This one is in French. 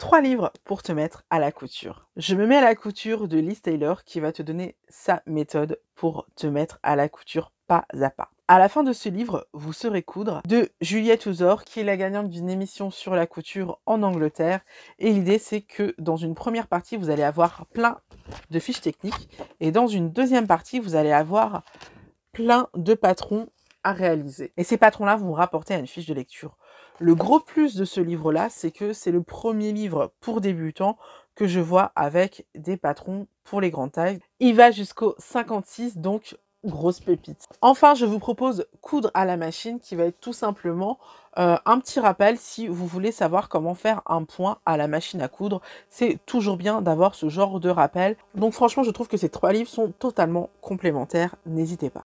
trois livres pour te mettre à la couture. Je me mets à la couture de Liz Taylor qui va te donner sa méthode pour te mettre à la couture pas à pas. À la fin de ce livre, vous serez coudre de Juliette Ouzor, qui est la gagnante d'une émission sur la couture en Angleterre. Et l'idée, c'est que dans une première partie, vous allez avoir plein de fiches techniques. Et dans une deuxième partie, vous allez avoir plein de patrons à réaliser. Et ces patrons-là vont rapporter à une fiche de lecture. Le gros plus de ce livre-là, c'est que c'est le premier livre pour débutants que je vois avec des patrons pour les grandes tailles. Il va jusqu'au 56, donc grosse pépite. Enfin, je vous propose Coudre à la machine qui va être tout simplement euh, un petit rappel si vous voulez savoir comment faire un point à la machine à coudre. C'est toujours bien d'avoir ce genre de rappel. Donc franchement, je trouve que ces trois livres sont totalement complémentaires. N'hésitez pas.